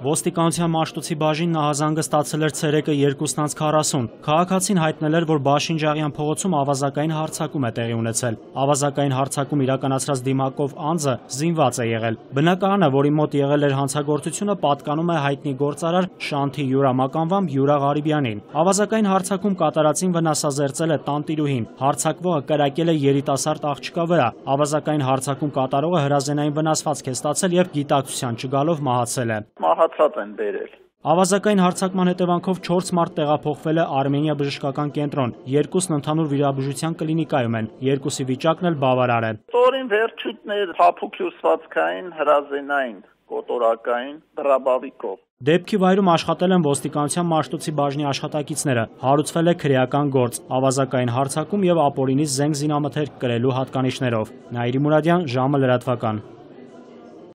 Ոստիկանության մաշտուցի բաժին նահազանգը ստացել էր ցերեկը 2:40։ Քաղաքացին հայտնել էր, որ Բաշինջաղյան փողոցում ավազակային հարցակում է տեղի ունեցել։ Ավազակային հարցակում իրականացրած դիմակով անձը զինված է եղել։ Բնակարանը, որի մոտ եղել էր հանցագործությունը, պատկանում է հայտնի գործարար Շանթի Յուրամականվամբ Յուրա Ղարիբյանին։ Ավազակային հարցակում կատարածին վնասազերծել է տանտիրուհին։ Հարցակվողը կրակել է երիտասարդ աղջկա վրա։ Ավազակային հարցակում կատարողը հրազենային վնասվածք է ստացել եւ գիտակցության չգալով մահացել է մահացած են բերել։ Ավազակային հարցակման հետևանքով 4 մարդ տեղափոխվել է Արմենիա բժշկական կենտրոն։ Երկուսն ընդհանուր վիրաբուժության կլինիկայում են, երկուսի վիճակն էլ բավարար է։ Տորին վերջույթներ հապուկյուսվածքային հրազենային կոտորակային դրաբավիկով։ Դեպքի վայրում աշխատել են ոստիկանության մաշտոցի բաժնի աշխատակիցները, հարուցվել է քրեական գործ, ավազակային հարցակում եւ ապորինից զենք զինամթերք կրելու հատկանիշներով։ Նաիրի Մուրադյան, ժամը լրատվական։